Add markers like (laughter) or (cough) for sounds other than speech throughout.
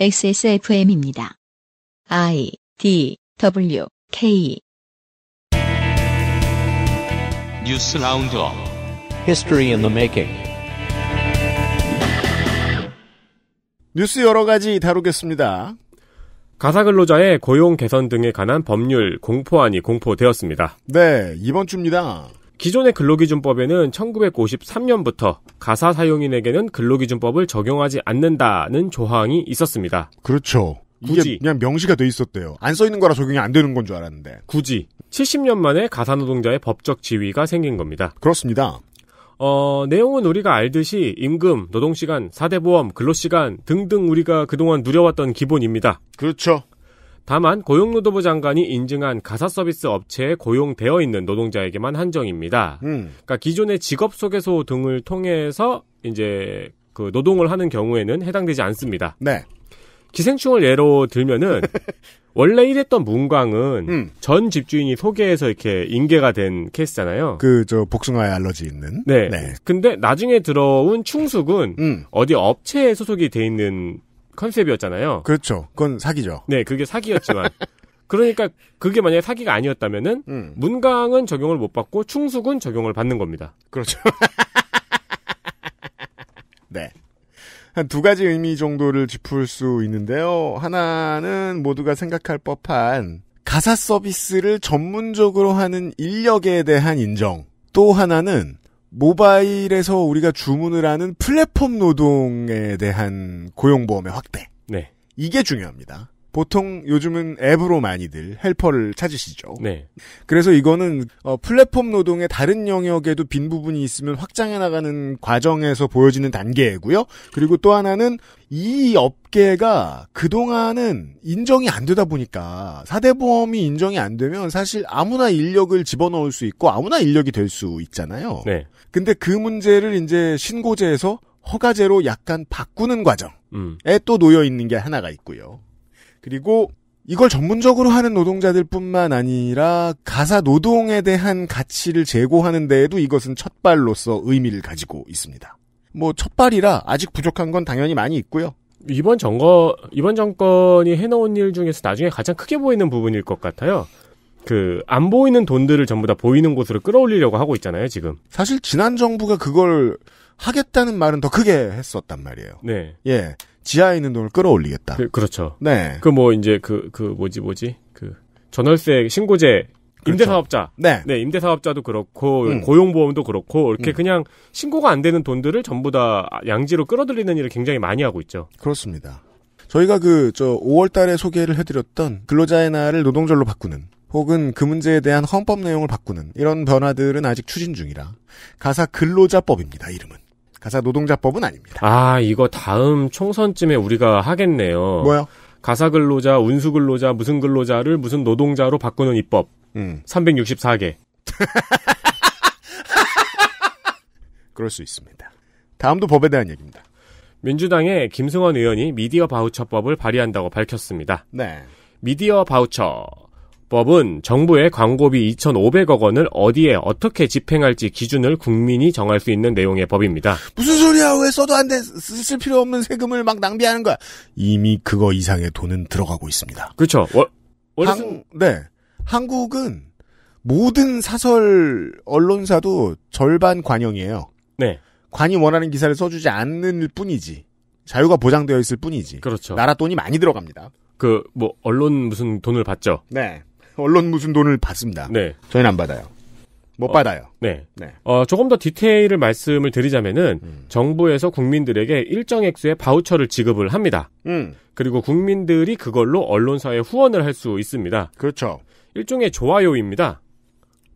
XSFM입니다. I D W K 뉴스 라운드업 History in the making 뉴스 여러 가지 다루겠습니다. 가사 근로자의 고용 개선 등에 관한 법률 공포안이 공포되었습니다. 네, 이번 주입니다. 기존의 근로기준법에는 1953년부터 가사 사용인에게는 근로기준법을 적용하지 않는다는 조항이 있었습니다. 그렇죠. 굳이 그냥 명시가 돼 있었대요. 안 써 있는 거라 적용이 안 되는 건 줄 알았는데. 굳이 70년 만에 가사 노동자의 법적 지위가 생긴 겁니다. 그렇습니다. 어, 내용은 우리가 알듯이 임금, 노동시간, 사대보험, 근로시간 등등 우리가 그동안 누려왔던 기본입니다. 그렇죠. 다만 고용노동부 장관이 인증한 가사 서비스 업체에 고용되어 있는 노동자에게만 한정입니다. 음. 그러니까 기존의 직업 소개소 등을 통해서 이제 그 노동을 하는 경우에는 해당되지 않습니다. 네. 기생충을 예로 들면은 (laughs) 원래 일했던 문광은 음. 전 집주인이 소개해서 이렇게 인계가 된 케이스잖아요. 그 저 복숭아에 알러지 있는. 네. 네. 근데 나중에 들어온 충숙은 음. 어디 업체에 소속이 돼 있는 컨셉이었잖아요. 그렇죠. 그건 사기죠. 네, 그게 사기였지만. (laughs) 그러니까 그게 만약에 사기가 아니었다면은 음. 문강은 적용을 못 받고 충숙은 적용을 받는 겁니다. 그렇죠. (laughs) 네. 한 두 가지 의미 정도를 짚을 수 있는데요. 하나는 모두가 생각할 법한 가사 서비스를 전문적으로 하는 인력에 대한 인정. 또 하나는 모바일에서 우리가 주문을 하는 플랫폼 노동에 대한 고용보험의 확대. 네. 이게 중요합니다. 보통 요즘은 앱으로 많이들 헬퍼를 찾으시죠. 네. 그래서 이거는 어, 플랫폼 노동의 다른 영역에도 빈 부분이 있으면 확장해 나가는 과정에서 보여지는 단계고요. 이 그리고 또 하나는 이 업계가 그동안은 인정이 안 되다 보니까 사대보험이 인정이 안 되면 사실 아무나 인력을 집어넣을 수 있고 아무나 인력이 될 수 있잖아요. 네. 근데 그 문제를 이제 신고제에서 허가제로 약간 바꾸는 과정에 음. 또 놓여 있는 게 하나가 있고요. 그리고 이걸 전문적으로 하는 노동자들뿐만 아니라 가사 노동에 대한 가치를 제고하는 데에도 이것은 첫발로서 의미를 가지고 있습니다. 뭐 첫발이라 아직 부족한 건 당연히 많이 있고요. 이번 정거 이번 정권이 해놓은 일 중에서 나중에 가장 크게 보이는 부분일 것 같아요. 그 안 보이는 돈들을 전부 다 보이는 곳으로 끌어올리려고 하고 있잖아요 지금. 사실 지난 정부가 그걸 하겠다는 말은 더 크게 했었단 말이에요. 네. 예. 지하에 있는 돈을 끌어올리겠다. 그, 렇죠 네. 그 뭐 이제 그그 그 뭐지 뭐지 그 전월세 신고제 그렇죠. 임대사업자. 그렇죠. 네. 네, 임대사업자도 그렇고, 음. 고용보험도 그렇고, 이렇게 음. 그냥 신고가 안 되는 돈들을 전부 다 양지로 끌어들이는 일을 굉장히 많이 하고 있죠. 그렇습니다. 저희가 그, 저, 5월 달에 소개를 해드렸던 근로자의 날을 노동절로 바꾸는, 혹은 그 문제에 대한 헌법 내용을 바꾸는, 이런 변화들은 아직 추진 중이라, 가사 근로자법입니다, 이름은. 가사 노동자법은 아닙니다. 아, 이거 다음 총선쯤에 우리가 하겠네요. 뭐요? 가사 근로자, 운수 근로자, 무슨 근로자를 무슨 노동자로 바꾸는 입법. 음. 364개. (laughs) 그럴 수 있습니다. 다음도 법에 대한 얘기입니다. 민주당의 김승원 의원이 미디어 바우처법을 발의한다고 밝혔습니다. 네. 미디어 바우처. 법은 정부의 광고비 2,500억 원을 어디에 어떻게 집행할지 기준을 국민이 정할 수 있는 내용의 법입니다. 무슨 소리야? 왜 써도 안 돼? 쓸 필요 없는 세금을 막 낭비하는 거야. 이미 그거 이상의 돈은 들어가고 있습니다. 그렇죠. 월, 월승... 한, 네. 한국은 모든 사설 언론사도 절반 관영이에요. 네. 관이 원하는 기사를 써주지 않는 뿐이지. 자유가 보장되어 있을 뿐이지. 그렇죠. 나라 돈이 많이 들어갑니다. 그, 뭐, 언론 무슨 돈을 받죠? 네. 언론 무슨 돈을 받습니다. 네. 저희는 안 받아요. 못 어, 받아요. 네. 네. 어, 조금 더 디테일을 말씀을 드리자면은 음. 정부에서 국민들에게 일정 액수의 바우처를 지급을 합니다. 음. 그리고 국민들이 그걸로 언론사에 후원을 할 수 있습니다. 그렇죠. 일종의 좋아요입니다.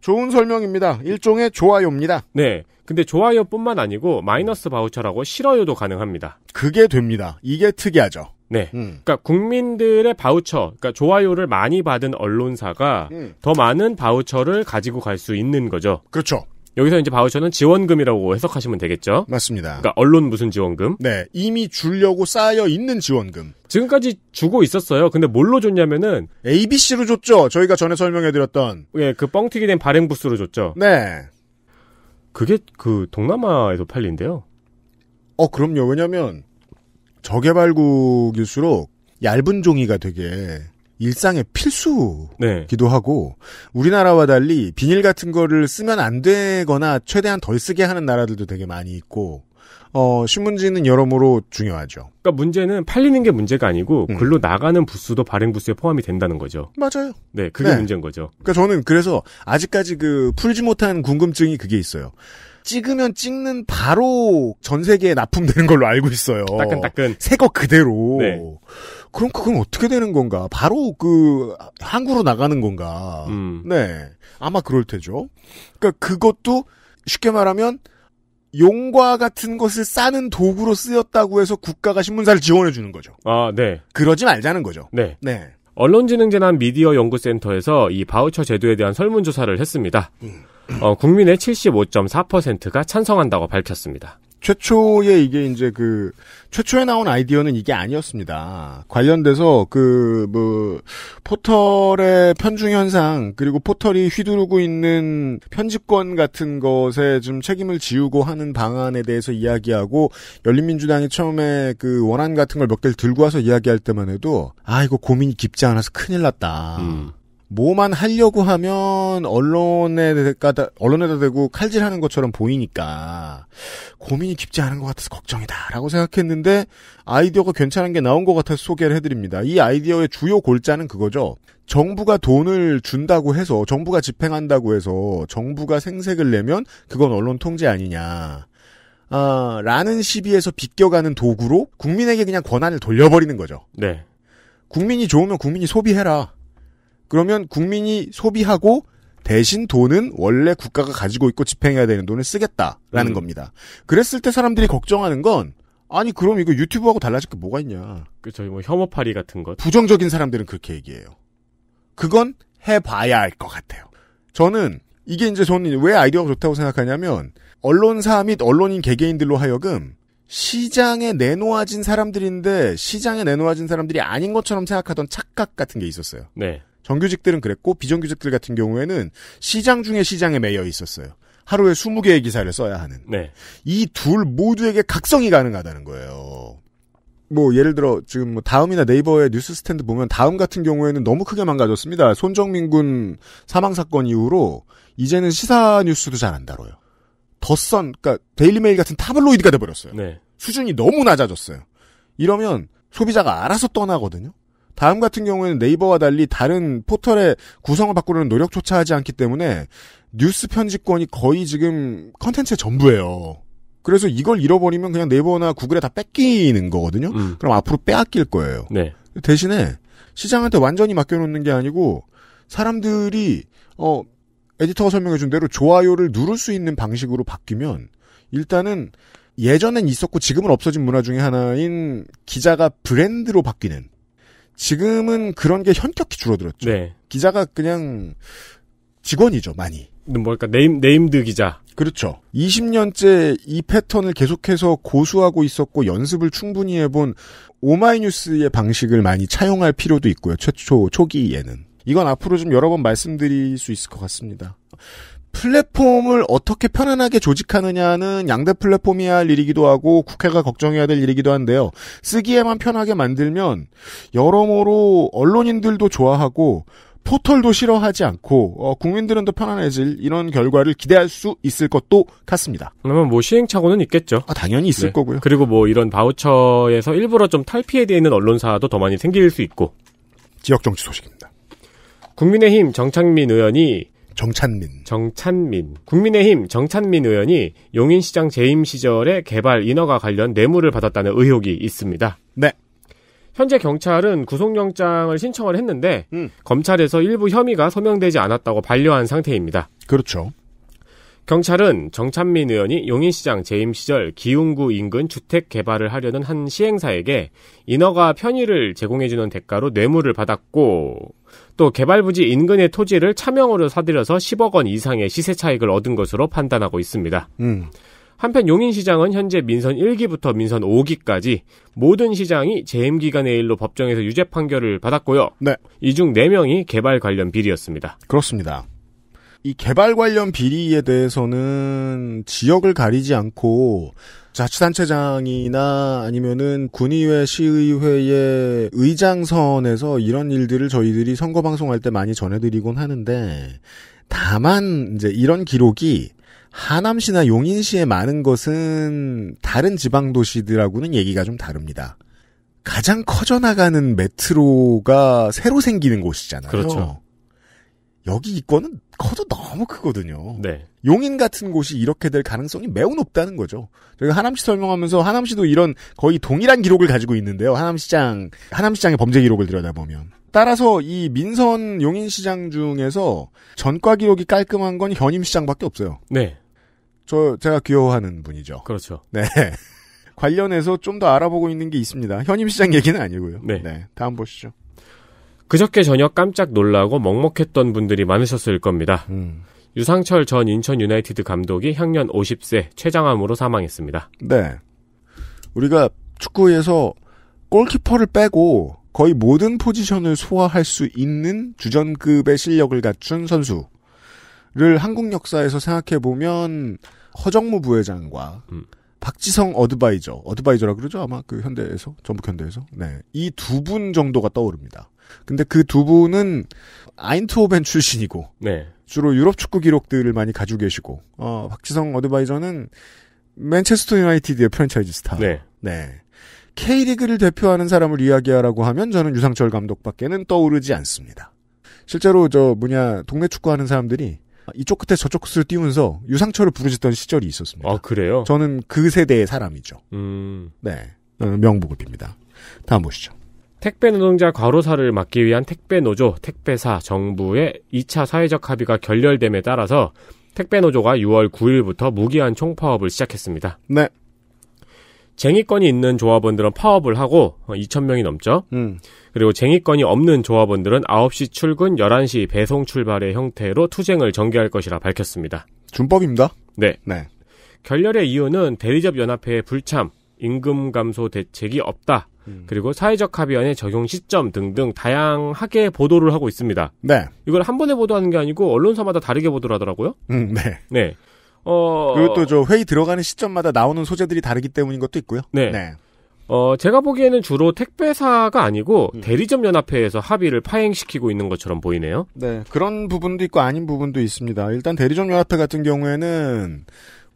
좋은 설명입니다. 일종의 좋아요입니다. 네. 근데 좋아요뿐만 아니고 마이너스 바우처라고 싫어요도 가능합니다. 그게 됩니다. 이게 특이하죠. 네. 음. 그러니까 국민들의 바우처, 그러니까 좋아요를 많이 받은 언론사가 음. 더 많은 바우처를 가지고 갈 수 있는 거죠. 그렇죠. 여기서 이제 바우처는 지원금이라고 해석하시면 되겠죠. 맞습니다. 그러니까 언론 무슨 지원금? 네. 이미 주려고 쌓여 있는 지원금. 지금까지 주고 있었어요. 근데 뭘로 줬냐면은 ABC로 줬죠. 저희가 전에 설명해 드렸던 예, 그 뻥튀기 된 발행 부스로 줬죠. 네. 그게 그 동남아에도 팔린대요. 어, 그럼요. 왜냐면 저개발국일수록 얇은 종이가 되게 일상의 필수기도 네. 하고 우리나라와 달리 비닐 같은 거를 쓰면 안 되거나 최대한 덜 쓰게 하는 나라들도 되게 많이 있고 어 신문지는 여러모로 중요하죠. 그러니까 문제는 팔리는 게 문제가 아니고 음. 글로 나가는 부수도 발행 부수에 포함이 된다는 거죠. 맞아요. 네, 그게 네. 문제인 거죠. 그러니까 저는 그래서 아직까지 그 풀지 못한 궁금증이 그게 있어요. 찍으면 찍는 바로 전 세계에 납품되는 걸로 알고 있어요. 따끈따끈. 새 거 그대로. 네. 그럼 그러니까 그건 어떻게 되는 건가? 바로 그항구로 나가는 건가? 음. 네. 아마 그럴 테죠. 그러니까 그것도 쉽게 말하면 용과 같은 것을 싸는 도구로 쓰였다고 해서 국가가 신문사를 지원해 주는 거죠. 아, 네. 그러지 말자는 거죠. 네. 네. 언론진흥재난 미디어 연구센터에서 이 바우처 제도에 대한 설문조사를 했습니다. 음. 어, 국민의 75.4%가 찬성한다고 밝혔습니다. 최초에 이게 이제 그 최초에 나온 아이디어는 이게 아니었습니다. 관련돼서 그 뭐 포털의 편중 현상 그리고 포털이 휘두르고 있는 편집권 같은 것에 좀 책임을 지우고 하는 방안에 대해서 이야기하고 열린민주당이 처음에 그 원안 같은 걸 몇 개를 들고 와서 이야기할 때만 해도 아 이거 고민이 깊지 않아서 큰일 났다. 음. 뭐만 하려고 하면 언론에다 언론에다 대고 칼질하는 것처럼 보이니까 고민이 깊지 않은 것 같아서 걱정이다라고 생각했는데 아이디어가 괜찮은 게 나온 것 같아서 소개를 해드립니다. 이 아이디어의 주요 골자는 그거죠. 정부가 돈을 준다고 해서 정부가 집행한다고 해서 정부가 생색을 내면 그건 언론 통제 아니냐. 아, 라는 시비에서 비껴가는 도구로 국민에게 그냥 권한을 돌려버리는 거죠. 네. 국민이 좋으면 국민이 소비해라. 그러면 국민이 소비하고 대신 돈은 원래 국가가 가지고 있고 집행해야 되는 돈을 쓰겠다라는 음. 겁니다. 그랬을 때 사람들이 걱정하는 건 아니 그럼 이거 유튜브하고 달라질 게 뭐가 있냐. 그렇죠. 뭐 혐오파리 같은 것. 부정적인 사람들은 그렇게 얘기해요. 그건 해봐야 알것 같아요. 저는 이게 이제 저는 왜 아이디어가 좋다고 생각하냐면 언론사 및 언론인 개개인들로 하여금 시장에 내놓아진 사람들인데 시장에 내놓아진 사람들이 아닌 것처럼 생각하던 착각 같은 게 있었어요. 네. 정규직들은 그랬고 비정규직들 같은 경우에는 시장 중에 시장에 매여 있었어요. 하루에 20개의 기사를 써야 하는. 네. 이 둘 모두에게 각성이 가능하다는 거예요. 뭐 예를 들어 지금 뭐 다음이나 네이버의 뉴스 스탠드 보면 다음 같은 경우에는 너무 크게 망가졌습니다. 손정민 군 사망 사건 이후로 이제는 시사 뉴스도 잘 안 다뤄요. 더선 그러니까 데일리메일 같은 타블로이드가 돼 버렸어요. 네. 수준이 너무 낮아졌어요. 이러면 소비자가 알아서 떠나거든요. 다음 같은 경우에는 네이버와 달리 다른 포털의 구성을 바꾸려는 노력조차 하지 않기 때문에 뉴스 편집권이 거의 지금 컨텐츠의 전부예요. 그래서 이걸 잃어버리면 그냥 네이버나 구글에 다 뺏기는 거거든요. 음. 그럼 앞으로 빼앗길 거예요. 네. 대신에 시장한테 완전히 맡겨놓는 게 아니고 사람들이 어 에디터가 설명해준 대로 좋아요를 누를 수 있는 방식으로 바뀌면 일단은 예전엔 있었고 지금은 없어진 문화 중에 하나인 기자가 브랜드로 바뀌는 지금은 그런 게 현격히 줄어들었죠. 네. 기자가 그냥 직원이죠, 많이. 뭐랄까 그러니까 네임, 네임드 기자. 그렇죠. 20년째 이 패턴을 계속해서 고수하고 있었고 연습을 충분히 해본 오마이뉴스의 방식을 많이 차용할 필요도 있고요. 최초, 초기에는. 이건 앞으로 좀 여러 번 말씀드릴 수 있을 것 같습니다. 플랫폼을 어떻게 편안하게 조직하느냐는 양대 플랫폼이 할 일이기도 하고 국회가 걱정해야 될 일이기도 한데요. 쓰기에만 편하게 만들면 여러모로 언론인들도 좋아하고 포털도 싫어하지 않고 어, 국민들은 더 편안해질 이런 결과를 기대할 수 있을 것도 같습니다. 그러면 뭐 시행착오는 있겠죠. 아, 당연히 있을 네. 거고요. 그리고 뭐 이런 바우처에서 일부러 좀 탈피해돼 있는 언론사도 더 많이 생길 수 있고. 지역 정치 소식입니다. 국민의힘 정창민 의원이 정찬민. 정찬민. 국민의힘 정찬민 의원이 용인시장 재임 시절에 개발 인허가 관련 뇌물을 받았다는 의혹이 있습니다. 네. 현재 경찰은 구속영장을 신청을 했는데 음. 검찰에서 일부 혐의가 소명되지 않았다고 반려한 상태입니다. 그렇죠. 경찰은 정찬민 의원이 용인시장 재임 시절 기흥구 인근 주택 개발을 하려는 한 시행사에게 인허가 편의를 제공해주는 대가로 뇌물을 받았고 또 개발부지 인근의 토지를 차명으로 사들여서 10억 원 이상의 시세 차익을 얻은 것으로 판단하고 있습니다. 음. 한편 용인시장은 현재 민선 1기부터 민선 5기까지 모든 시장이 재임 기간의 일로 법정에서 유죄 판결을 받았고요. 네. 이중 4명이 개발 관련 비리였습니다. 그렇습니다. 이 개발 관련 비리에 대해서는 지역을 가리지 않고 자치단체장이나 아니면은 군의회, 시의회의 의장선에서 이런 일들을 저희들이 선거 방송할 때 많이 전해드리곤 하는데 다만 이제 이런 기록이 하남시나 용인시에 많은 것은 다른 지방 도시들하고는 얘기가 좀 다릅니다. 가장 커져나가는 메트로가 새로 생기는 곳이잖아요. 그렇죠. 여기 이권은 커도 너무 크거든요. 네. 용인 같은 곳이 이렇게 될 가능성이 매우 높다는 거죠. 저희가 하남시 설명하면서 하남시도 이런 거의 동일한 기록을 가지고 있는데요. 하남시장, 하남시장의 범죄 기록을 들여다보면. 따라서 이 민선 용인시장 중에서 전과 기록이 깔끔한 건 현임시장밖에 없어요. 네. 저, 제가 귀여워하는 분이죠. 그렇죠. 네. (laughs) 관련해서 좀 더 알아보고 있는 게 있습니다. 현임시장 얘기는 아니고요. 네. 네. 다음 보시죠. 그저께 저녁 깜짝 놀라고 먹먹했던 분들이 많으셨을 겁니다. 음. 유상철 전 인천 유나이티드 감독이 향년 50세 췌장암으로 사망했습니다. 네. 우리가 축구에서 골키퍼를 빼고 거의 모든 포지션을 소화할 수 있는 주전급의 실력을 갖춘 선수를 한국 역사에서 생각해 보면 허정무 부회장과 음. 박지성 어드바이저, 어드바이저라 그러죠 아마 그 현대에서 전북 현대에서 네이 두 분 정도가 떠오릅니다. 근데 그 두 분은 아인트호벤 출신이고 네. 주로 유럽 축구 기록들을 많이 가지고 계시고 어, 박지성 어드바이저는 맨체스터 유나이티드의 프랜차이즈 스타. 네. 네. K리그를 대표하는 사람을 이야기하라고 하면 저는 유상철 감독밖에는 떠오르지 않습니다. 실제로 저 뭐냐 동네 축구하는 사람들이 이쪽 끝에 저쪽 끝을 띄우면서 유상철을 부르짖던 시절이 있었습니다. 아 그래요? 저는 그 세대의 사람이죠. 음. 네. 명복을 빕니다. 다음 보시죠. 택배 노동자 과로사를 막기 위한 택배 노조, 택배사, 정부의 2차 사회적 합의가 결렬됨에 따라서 택배 노조가 6월 9일부터 무기한 총파업을 시작했습니다. 네. 쟁의권이 있는 조합원들은 파업을 하고 2,000명이 어, 넘죠. 음. 그리고 쟁의권이 없는 조합원들은 9시 출근, 11시 배송 출발의 형태로 투쟁을 전개할 것이라 밝혔습니다. 준법입니다. 네. 네. 결렬의 이유는 대리점 연합회의 불참, 임금 감소 대책이 없다, 음. 그리고 사회적 합의안의 적용 시점 등등 다양하게 보도를 하고 있습니다. 네. 이걸 한 번에 보도하는 게 아니고 언론사마다 다르게 보도를 하더라고요. 음, 네. 네. 어... 그리고 또저 회의 들어가는 시점마다 나오는 소재들이 다르기 때문인 것도 있고요. 네. 네. 어, 제가 보기에는 주로 택배사가 아니고 음. 대리점 연합회에서 합의를 파행시키고 있는 것처럼 보이네요. 네. 그런 부분도 있고 아닌 부분도 있습니다. 일단 대리점 연합회 같은 경우에는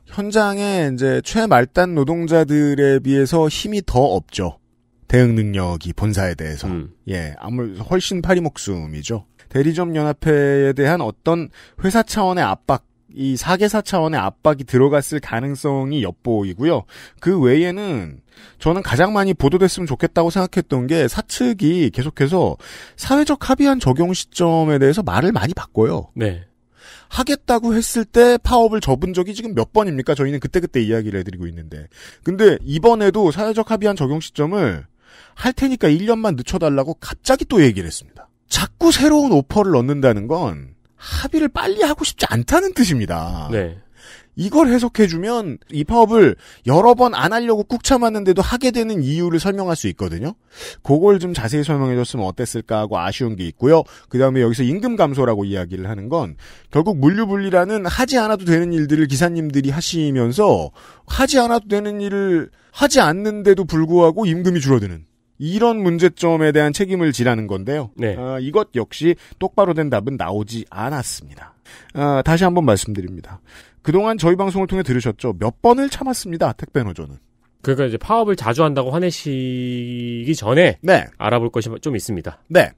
현장에 이제 최말단 노동자들에 비해서 힘이 더 없죠. 대응 능력이 본사에 대해서 음. 예 아무 래도 훨씬 파리목숨이죠. 대리점 연합회에 대한 어떤 회사 차원의 압박 이 사계사 차원의 압박이 들어갔을 가능성이 엿보이고요. 그 외에는 저는 가장 많이 보도됐으면 좋겠다고 생각했던 게 사측이 계속해서 사회적 합의안 적용 시점에 대해서 말을 많이 바꿔요. 네. 하겠다고 했을 때 파업을 접은 적이 지금 몇 번입니까? 저희는 그때그때 이야기를 해드리고 있는데. 근데 이번에도 사회적 합의안 적용 시점을 할 테니까 1년만 늦춰달라고 갑자기 또 얘기를 했습니다. 자꾸 새로운 오퍼를 얻는다는 건 합의를 빨리 하고 싶지 않다는 뜻입니다. 네. 이걸 해석해주면 이 파업을 여러 번 안 하려고 꾹 참았는데도 하게 되는 이유를 설명할 수 있거든요. 그걸 좀 자세히 설명해줬으면 어땠을까 하고 아쉬운 게 있고요. 그 다음에 여기서 임금 감소라고 이야기를 하는 건 결국 물류분리라는 하지 않아도 되는 일들을 기사님들이 하시면서 하지 않아도 되는 일을 하지 않는데도 불구하고 임금이 줄어드는 이런 문제점에 대한 책임을 지라는 건데요. 네. 아, 이것 역시 똑바로 된 답은 나오지 않았습니다. 아, 다시 한번 말씀드립니다. 그동안 저희 방송을 통해 들으셨죠. 몇 번을 참았습니다. 택배 노조는. 그러니까 이제 파업을 자주 한다고 화내시기 전에 네. 알아볼 것이 좀 있습니다. 네.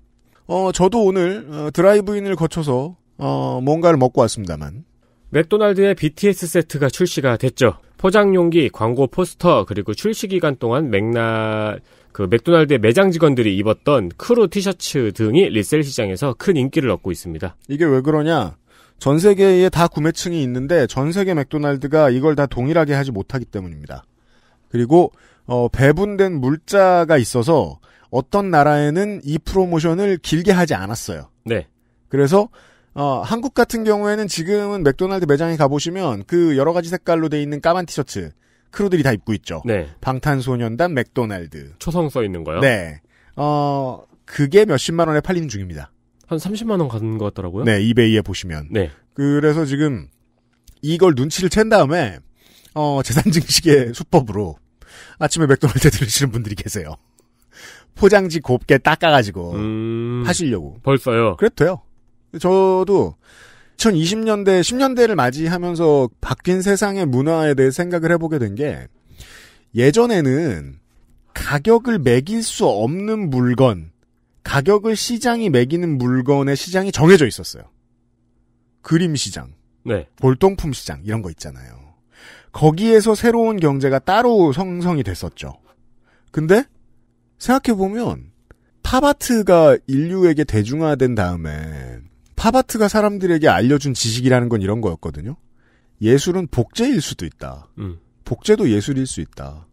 어, 저도 오늘 어, 드라이브인을 거쳐서 어, 뭔가를 먹고 왔습니다만. 맥도날드의 BTS 세트가 출시가 됐죠. 포장 용기, 광고 포스터, 그리고 출시 기간 동안 맥나 그 맥도날드의 매장 직원들이 입었던 크루 티셔츠 등이 리셀 시장에서 큰 인기를 얻고 있습니다. 이게 왜 그러냐? 전 세계에 다 구매층이 있는데 전 세계 맥도날드가 이걸 다 동일하게 하지 못하기 때문입니다. 그리고 어, 배분된 물자가 있어서 어떤 나라에는 이 프로모션을 길게 하지 않았어요. 네. 그래서 어, 한국 같은 경우에는 지금은 맥도날드 매장에 가보시면 그 여러 가지 색깔로 돼 있는 까만 티셔츠 크루들이 다 입고 있죠. 네. 방탄소년단 맥도날드. 초성 써 있는 거요? 네. 어, 그게 몇십만 원에 팔리는 중입니다. 한 30만 원 가는 것 같더라고요. 네, 이베이에 보시면. 네. 그래서 지금 이걸 눈치를 챈 다음에 어, 재산 증식의 수법으로 아침에 맥도날드 들으시는 분들이 계세요. 포장지 곱게 닦아가지고 음... 하시려고. 벌써요. 그래도 돼요. 저도 2020년대 10년대를 맞이하면서 바뀐 세상의 문화에 대해 생각을 해보게 된 게 예전에는 가격을 매길 수 없는 물건 가격을 시장이 매기는 물건의 시장이 정해져 있었어요. 그림 시장, 네. 볼동품 시장 이런 거 있잖아요. 거기에서 새로운 경제가 따로 성성이 됐었죠. 근데 생각해 보면 팝아트가 인류에게 대중화된 다음에 팝아트가 사람들에게 알려준 지식이라는 건 이런 거였거든요. 예술은 복제일 수도 있다. 음. 복제도 예술일 수 있다.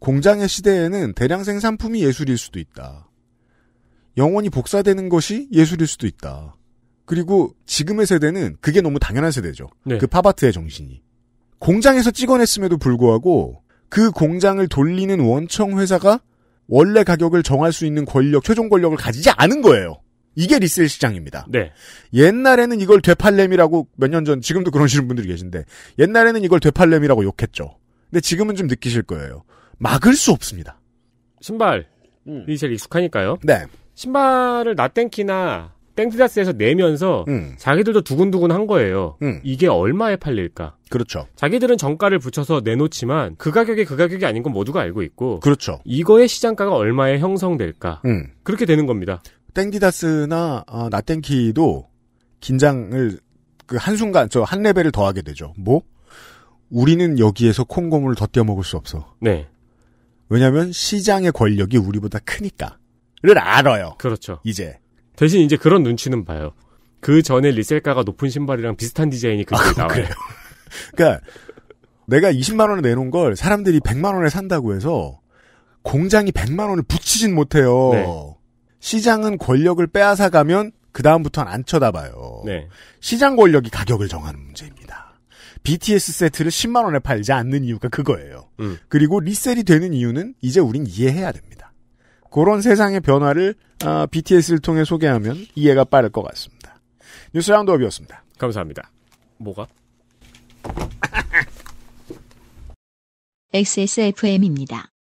공장의 시대에는 대량 생산품이 예술일 수도 있다. 영원히 복사되는 것이 예술일 수도 있다. 그리고 지금의 세대는 그게 너무 당연한 세대죠. 네. 그 팝아트의 정신이. 공장에서 찍어냈음에도 불구하고 그 공장을 돌리는 원청 회사가 원래 가격을 정할 수 있는 권력, 최종 권력을 가지지 않은 거예요. 이게 리셀 시장입니다. 네. 옛날에는 이걸 되팔렘이라고 몇 년 전, 지금도 그러시는 (laughs) 분들이 계신데, 옛날에는 이걸 되팔렘이라고 욕했죠. 근데 지금은 좀 느끼실 거예요. 막을 수 없습니다. 신발, 음. 리셀 익숙하니까요. 네. 신발을 나땡키나 땡티다스에서 내면서 음. 자기들도 두근두근 한 거예요. 음. 이게 얼마에 팔릴까? 그렇죠. 자기들은 정가를 붙여서 내놓지만 그 가격이 그 가격이 아닌 건 모두가 알고 있고. 그렇죠. 이거의 시장가가 얼마에 형성될까? 음. 그렇게 되는 겁니다. 땡티다스나 어, 나땡키도 긴장을 그 한순간 저 한 레벨을 더하게 되죠. 뭐? 우리는 여기에서 콩고물을 더 떼어먹을 수 없어. 네. 왜냐하면 시장의 권력이 우리보다 크니까. 를 알아요. 그렇죠. 이제. 대신 이제 그런 눈치는 봐요. 그 전에 리셀가가 높은 신발이랑 비슷한 디자인이 그때 아, 나와 그래요. (laughs) 그러니까 내가 20만 원에 내놓은 걸 사람들이 100만 원에 산다고 해서 공장이 100만 원을 붙이진 못해요. 네. 시장은 권력을 빼앗아 가면 그 다음부터는 안 쳐다봐요. 네. 시장 권력이 가격을 정하는 문제입니다. BTS 세트를 10만 원에 팔지 않는 이유가 그거예요. 음. 그리고 리셀이 되는 이유는 이제 우린 이해해야 됩니다. 그런 세상의 변화를 어, BTS를 통해 소개하면 이해가 빠를 것 같습니다. 뉴스 라운드업이었습니다. 감사합니다. 뭐가? XSFM입니다. (laughs)